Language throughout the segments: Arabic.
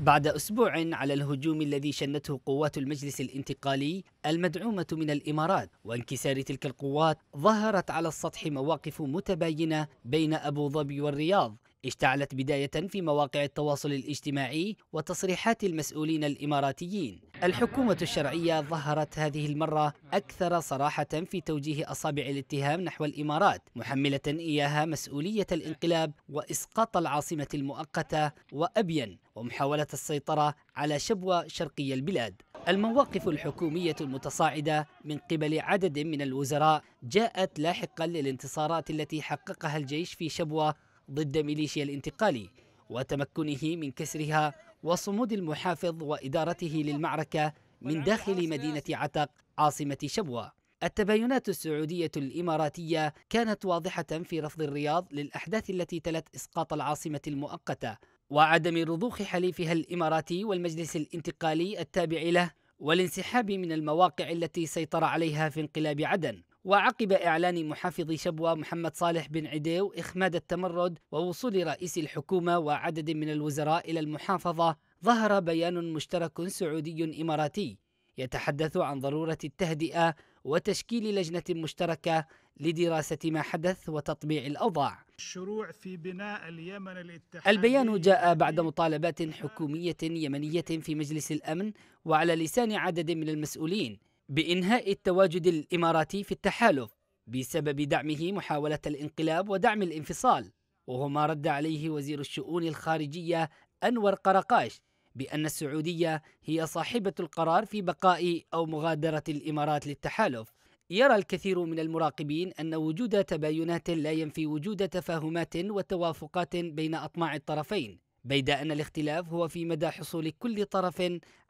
بعد أسبوع على الهجوم الذي شنته قوات المجلس الانتقالي المدعومة من الإمارات وانكسار تلك القوات ظهرت على السطح مواقف متباينة بين أبو ظبي والرياض اشتعلت بداية في مواقع التواصل الاجتماعي وتصريحات المسؤولين الإماراتيين الحكومة الشرعية ظهرت هذه المرة أكثر صراحة في توجيه أصابع الاتهام نحو الإمارات محملة إياها مسؤولية الانقلاب وإسقاط العاصمة المؤقتة وأبين ومحاولة السيطرة على شبوى شرقي البلاد المواقف الحكومية المتصاعدة من قبل عدد من الوزراء جاءت لاحقا للانتصارات التي حققها الجيش في شبوة ضد ميليشيا الانتقالي وتمكنه من كسرها وصمود المحافظ وإدارته للمعركة من داخل مدينة عتق عاصمة شبوة التباينات السعودية الإماراتية كانت واضحة في رفض الرياض للأحداث التي تلت إسقاط العاصمة المؤقتة وعدم رضوخ حليفها الإماراتي والمجلس الانتقالي التابع له والانسحاب من المواقع التي سيطر عليها في انقلاب عدن وعقب إعلان محافظ شبوة محمد صالح بن عديو إخماد التمرد ووصول رئيس الحكومة وعدد من الوزراء إلى المحافظة ظهر بيان مشترك سعودي إماراتي يتحدث عن ضرورة التهدئة وتشكيل لجنة مشتركة لدراسة ما حدث وتطبيع الأوضاع الشروع في بناء اليمن الاتحادي البيان جاء بعد مطالبات حكومية يمنية في مجلس الأمن وعلى لسان عدد من المسؤولين بإنهاء التواجد الإماراتي في التحالف بسبب دعمه محاولة الانقلاب ودعم الانفصال وهو ما رد عليه وزير الشؤون الخارجية أنور قرقاش بأن السعودية هي صاحبة القرار في بقاء أو مغادرة الإمارات للتحالف يرى الكثير من المراقبين أن وجود تباينات لا ينفي وجود تفاهمات وتوافقات بين أطماع الطرفين بيد أن الاختلاف هو في مدى حصول كل طرف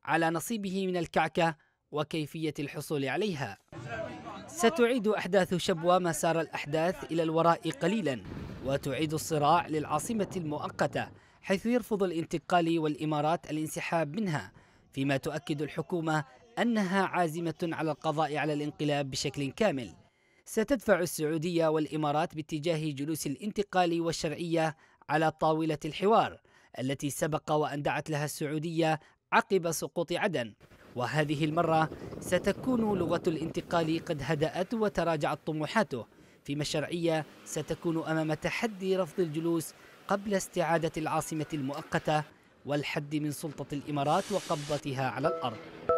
على نصيبه من الكعكة وكيفية الحصول عليها ستعيد أحداث شبوة مسار الأحداث إلى الوراء قليلا وتعيد الصراع للعاصمة المؤقتة حيث يرفض الانتقال والإمارات الانسحاب منها فيما تؤكد الحكومة أنها عازمة على القضاء على الانقلاب بشكل كامل ستدفع السعودية والإمارات باتجاه جلوس الانتقال والشرعية على طاولة الحوار التي سبق وأندعت لها السعودية عقب سقوط عدن وهذه المرة ستكون لغة الانتقال قد هدأت وتراجعت طموحاته فيما الشرعية ستكون أمام تحدي رفض الجلوس قبل استعادة العاصمة المؤقتة والحد من سلطة الإمارات وقبضتها على الأرض